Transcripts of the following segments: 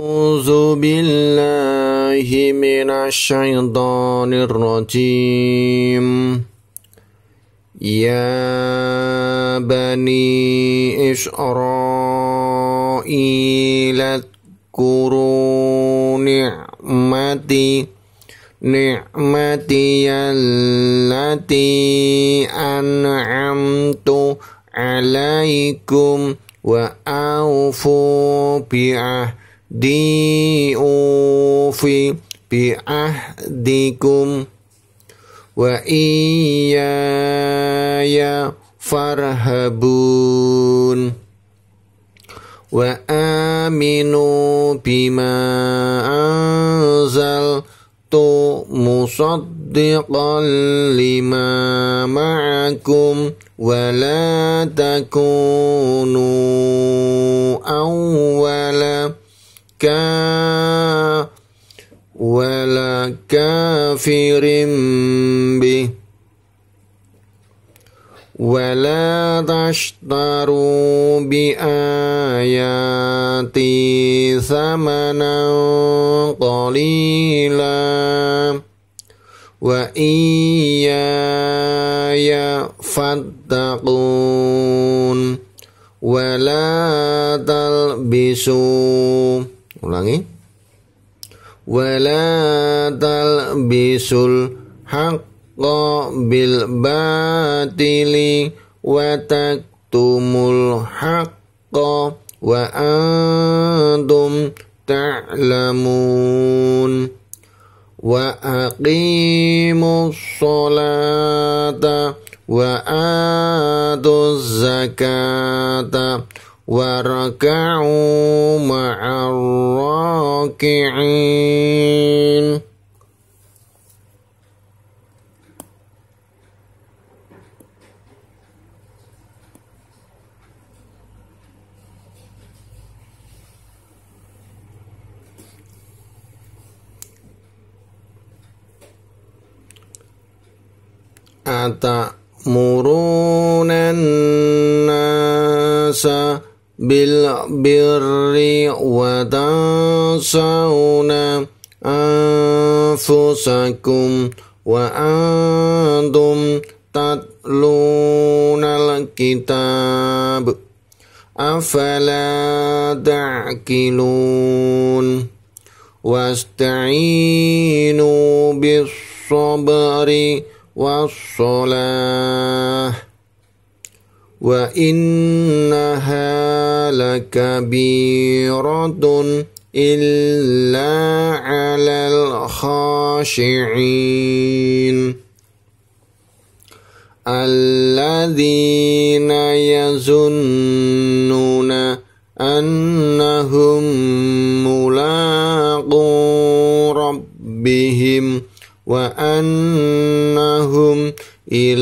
أعوذ بالله من الشيطان الرجيم يا بني إسرائيل اذكروا نعمتي نعمتي التي أنعمت عليكم وأوفوا بعهدي أوفي بعهدكم وإياي فارهبون وآمنوا بما أنزلت مصدقا لما معكم ولا تكونوا أولا ولا كافر به ولا تشتروا بآياتي ثمنا قليلا وإياي فاتقون ولا تلبسوا Ulangi. Wala bisul haqqo bil batili wa taktumul haqqo wa antum ta'lamun wa aqimus salata wa atuz zakata وركعوا مع الراكعين أتأمرون الناس بالبر وتنسون أنفسكم وأنتم تتلون الكتاب أفلا تعقلون واستعينوا بالصبر والصلاة وإنها لكبيرة إلا على الخاشعين الذين يظنون أنهم ملاقو ربهم وأنهم إلى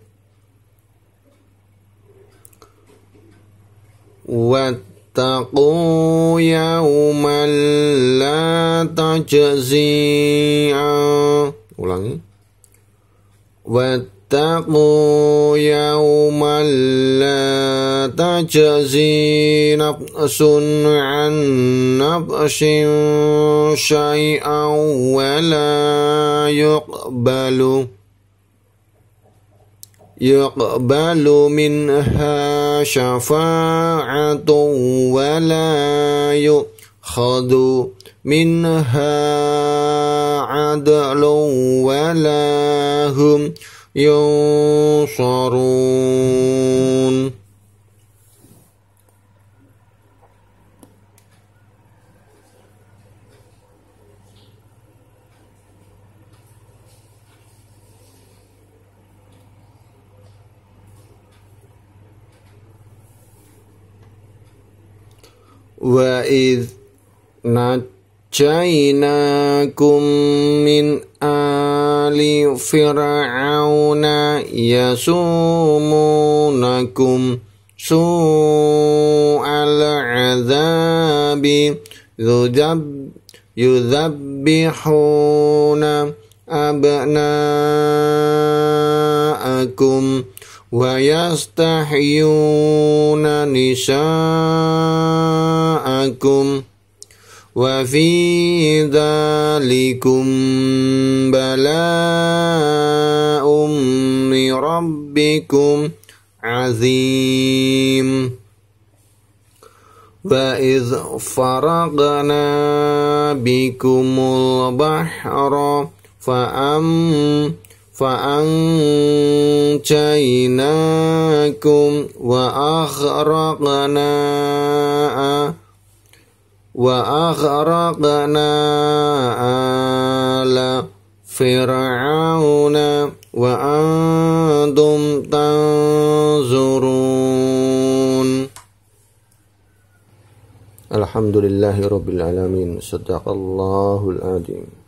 واتقوا يوما لا تجزي ulangi واتقوا يوما لا تجزي نفس عن نفس شيئا ولا يقبل يقبل منها شفاعة ولا يؤخذ منها عدل ولا هم ينصرون وإذ نجيناكم من آل فرعون يسومونكم سوء العذاب يذبحون أبناءكم ويستحيون نساءكم معكم وفي ذلكم بلاء من ربكم عظيم وإذ فرقنا بكم البحر فأم فأنجيناكم وأخرقنا وأغرقنا آل فرعون وأنتم تنظرون الحمد لله رب العالمين صدق الله العظيم